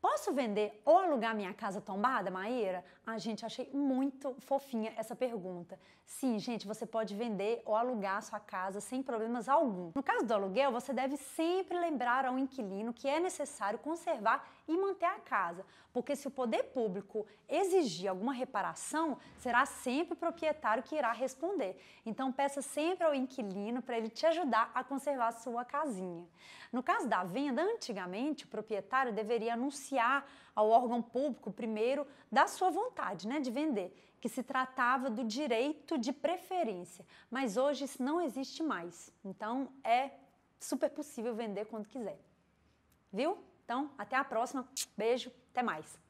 Posso vender ou alugar minha casa tombada, Maíra? A ah, gente, achei muito fofinha essa pergunta. Sim, gente, você pode vender ou alugar sua casa sem problemas algum. No caso do aluguel, você deve sempre lembrar ao inquilino que é necessário conservar e manter a casa, porque se o poder público exigir alguma reparação, será sempre o proprietário que irá responder. Então, peça sempre ao inquilino para ele te ajudar a conservar a sua casinha. No caso da venda, antigamente o proprietário deveria anunciar denunciar ao órgão público primeiro da sua vontade, né, de vender, que se tratava do direito de preferência, mas hoje isso não existe mais. Então é super possível vender quando quiser. Viu? Então, até a próxima. Beijo, até mais.